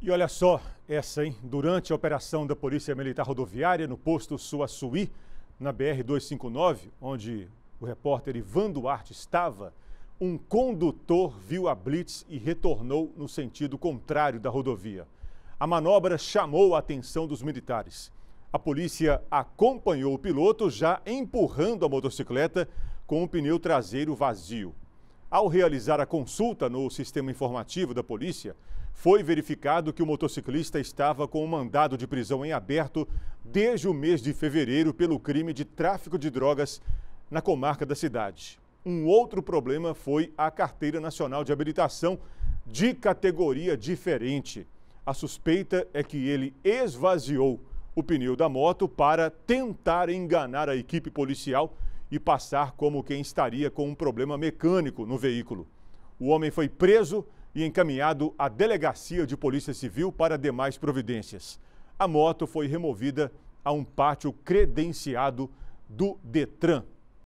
E olha só essa, hein? Durante a operação da Polícia Militar Rodoviária no posto Suaçuí, na BR-259, onde o repórter Ivan Duarte estava, um condutor viu a blitz e retornou no sentido contrário da rodovia. A manobra chamou a atenção dos militares. A polícia acompanhou o piloto já empurrando a motocicleta com o pneu traseiro vazio. Ao realizar a consulta no sistema informativo da polícia, foi verificado que o motociclista estava com um mandado de prisão em aberto desde o mês de fevereiro pelo crime de tráfico de drogas na comarca da cidade. Um outro problema foi a Carteira Nacional de Habilitação de categoria diferente. A suspeita é que ele esvaziou o pneu da moto para tentar enganar a equipe policial e passar como quem estaria com um problema mecânico no veículo. O homem foi preso e encaminhado à delegacia de Polícia Civil para demais providências. A moto foi removida a um pátio credenciado do Detran.